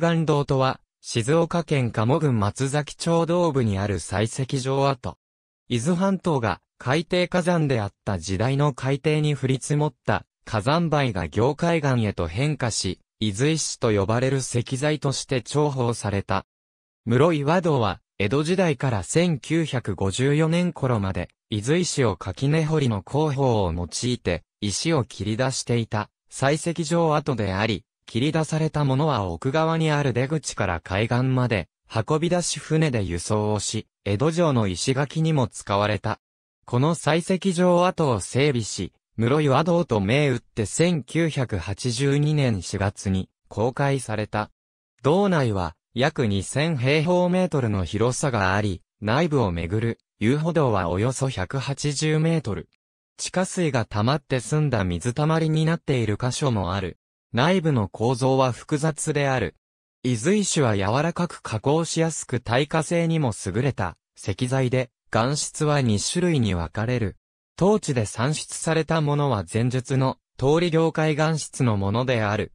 岸道とは、静岡県鴨郡松崎町道部にある採石場跡。伊豆半島が海底火山であった時代の海底に降り積もった火山灰が業界岩へと変化し、伊豆石と呼ばれる石材として重宝された。室井和道は、江戸時代から1954年頃まで、伊豆石を垣根掘りの工法を用いて、石を切り出していた採石場跡であり、切り出されたものは奥側にある出口から海岸まで運び出し船で輸送をし、江戸城の石垣にも使われた。この採石場跡を整備し、室井和道と銘打って1982年4月に公開された。道内は約2000平方メートルの広さがあり、内部をめぐる遊歩道はおよそ180メートル。地下水が溜まって澄んだ水たまりになっている箇所もある。内部の構造は複雑である。伊豆種は柔らかく加工しやすく耐火性にも優れた石材で、岩質は2種類に分かれる。当地で産出されたものは前述の通り業界岩質のものである。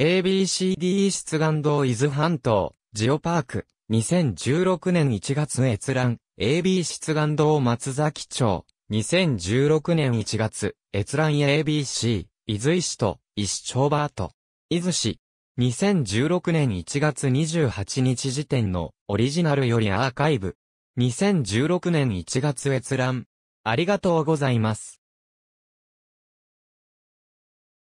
ABCDE 出岩道伊豆半島、ジオパーク、2016年1月閲覧、AB 出岩道松崎町、2016年1月、閲覧 ABC、伊豆石と、石丁バート、伊豆市、2016年1月28日時点のオリジナルよりアーカイブ、2016年1月閲覧、ありがとうございます。